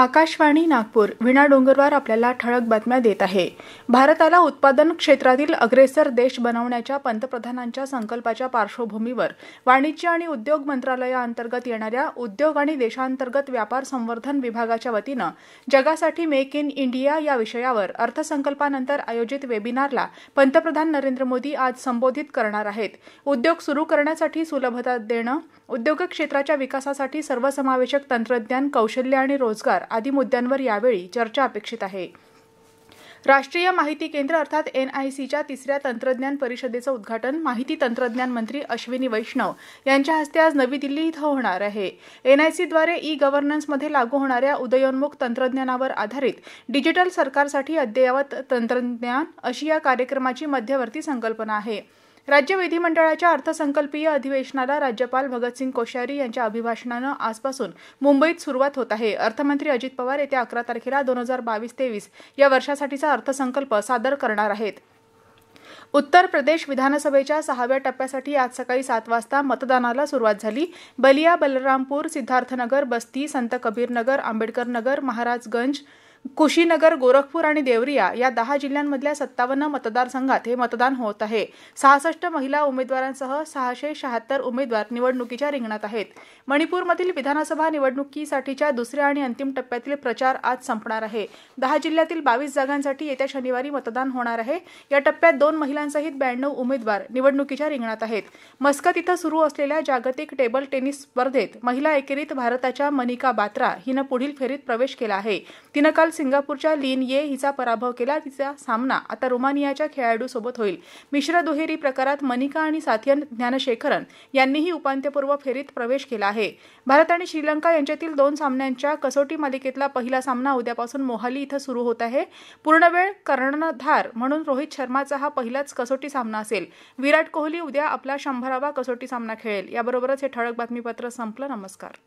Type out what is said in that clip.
आकाशवाणी नागपूर विणा डोंगरवार आपल्याला ठळक बातम्या देत आहे भारताला उत्पादन क्षेत्रातील अग्रेसर देश बनवण्याच्या पंतप्रधानांच्या संकल्पाच्या पार्श्वभूमीवर वाणिज्य आणि उद्योग मंत्रालयाअंतर्गत येणाऱ्या उद्योग आणि देशांतर्गत व्यापार संवर्धन विभागाच्या वतीनं जगासाठी मेक इन इंडिया या विषयावर अर्थसंकल्पानंतर आयोजित वेबिनारला पंतप्रधान नरेंद्र मोदी आज संबोधित करणार आहेत उद्योग सुरू करण्यासाठी सुलभता देणं उद्योग क्षेत्राच्या विकासासाठी सर्वसमावेशक तंत्रज्ञान कौशल्य आणि रोजगार आदी मुद्द्यांवर यावेळी चर्चा अपेक्षित आहे राष्ट्रीय माहिती केंद्र अर्थात एन आय सीच्या तिसऱ्या तंत्रज्ञान परिषदेचं उद्घाटन माहिती तंत्रज्ञान मंत्री अश्विनी वैष्णव यांच्या हस्ते आज नवी दिल्ली इथं होणार आहे एन आय सीद्वारे ई गव्हर्नन्समध्ये लागू होणाऱ्या उदयोन्मुख तंत्रज्ञानावर आधारित डिजिटल सरकारसाठी अद्ययावत तंत्रज्ञान अशी या कार्यक्रमाची मध्यवर्ती संकल्पना आहे राज्य विधिमंडळाच्या अर्थसंकल्पीय अधिवेशनाला राज्यपाल भगतसिंग कोश्यारी यांच्या अभिभाषणानं आजपासून मुंबईत सुरुवात होत आहे अर्थमंत्री अजित पवार येत्या अकरा तारखेला दोन हजार बावीस तेवीस या वर्षासाठीचा अर्थसंकल्प सादर करणार आहेत उत्तर प्रदेश विधानसभेच्या सहाव्या टप्प्यासाठी आज सकाळी सात वाजता मतदानाला सुरुवात झाली बलिया बलरामपूर सिद्धार्थनगर बस्ती संत कबीरनगर आंबेडकर नगर महाराजगंज कुशीनगर गोरखपूर आणि देवरिया या दहा जिल्ह्यांमधल्या सत्तावन्न मतदारसंघात हे मतदान होत आहे सहासष्ट महिला उमेदवारांसह सहाशे शहात्तर उमेदवार निवडणुकीच्या रिंगणात आहेत मणिपूरमधील विधानसभा निवडणुकीसाठीच्या दुसऱ्या आणि अंतिम टप्प्यातील प्रचार आज संपणार आहे दहा जिल्ह्यातील बावीस जागांसाठी येत्या शनिवारी मतदान होणार आहे या टप्प्यात दोन महिलांसहित ब्याण्णव उमेदवार निवडणुकीच्या रिंगणात आहेत मस्कत इथं सुरू असलेल्या जागतिक टेबल टेनिस स्पर्धेत महिला एकेरीत भारताच्या मनिका बात्रा हिनं पुढील फेरीत प्रवेश केला आहे तिनं काल सिंगापूरच्या लीन ये हिचा पराभव केला तिचा सामना आता रोमानियाच्या खेळाडूसोबत होईल मिश्र दुहेरी प्रकारात मनिका आणि साथियन ज्ञानशेखरन यांनीही उपांत्यपूर्व फेरीत प्रवेश केला आहे भारत आणि श्रीलंका यांच्यातील दोन सामन्यांच्या कसोटी मालिकेतला पहिला सामना उद्यापासून मोहाली इथं सुरू होत आहे पूर्णवेळ कर्णधार म्हणून रोहित शर्माचा हा पहिलाच कसोटी सामना असेल विराट कोहली उद्या आपला शंभरावा कसोटी सामना खेळेल याबरोबरच हे ठळक बातमीपत्र संपलं नमस्कार